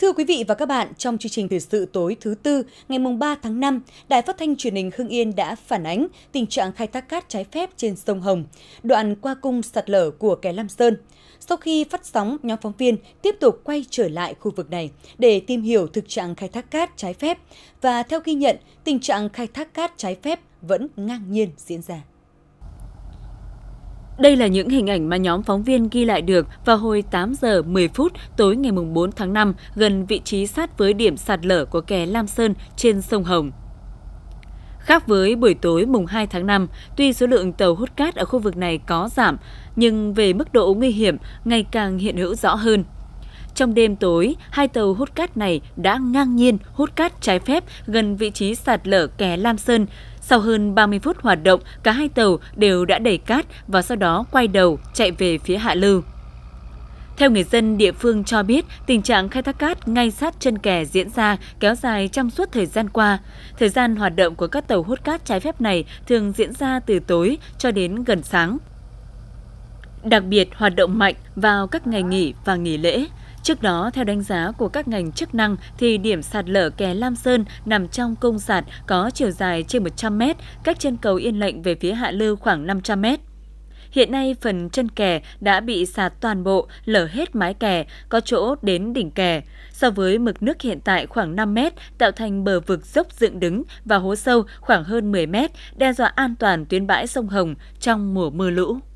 Thưa quý vị và các bạn, trong chương trình thời sự tối thứ tư ngày 3 tháng 5, Đài Phát thanh Truyền hình Hưng Yên đã phản ánh tình trạng khai thác cát trái phép trên sông Hồng, đoạn qua cung sạt lở của kè Lam Sơn. Sau khi phát sóng, nhóm phóng viên tiếp tục quay trở lại khu vực này để tìm hiểu thực trạng khai thác cát trái phép và theo ghi nhận, tình trạng khai thác cát trái phép vẫn ngang nhiên diễn ra. Đây là những hình ảnh mà nhóm phóng viên ghi lại được vào hồi 8 giờ 10 phút tối ngày 4 tháng 5 gần vị trí sát với điểm sạt lở của kè Lam Sơn trên sông Hồng. Khác với buổi tối mùng 2 tháng 5, tuy số lượng tàu hút cát ở khu vực này có giảm, nhưng về mức độ nguy hiểm ngày càng hiện hữu rõ hơn. Trong đêm tối, hai tàu hút cát này đã ngang nhiên hút cát trái phép gần vị trí sạt lở kè Lam Sơn. Sau hơn 30 phút hoạt động, cả hai tàu đều đã đẩy cát và sau đó quay đầu chạy về phía hạ lưu. Theo người dân địa phương cho biết, tình trạng khai thác cát ngay sát chân kè diễn ra kéo dài trong suốt thời gian qua. Thời gian hoạt động của các tàu hút cát trái phép này thường diễn ra từ tối cho đến gần sáng. Đặc biệt hoạt động mạnh vào các ngày nghỉ và nghỉ lễ. Trước đó, theo đánh giá của các ngành chức năng thì điểm sạt lở kè Lam Sơn nằm trong cung sạt có chiều dài trên 100 m, cách chân cầu Yên Lệnh về phía hạ lưu khoảng 500 m. Hiện nay phần chân kè đã bị sạt toàn bộ, lở hết mái kè, có chỗ đến đỉnh kè. So với mực nước hiện tại khoảng 5 mét, tạo thành bờ vực dốc dựng đứng và hố sâu khoảng hơn 10 mét, đe dọa an toàn tuyến bãi sông Hồng trong mùa mưa lũ.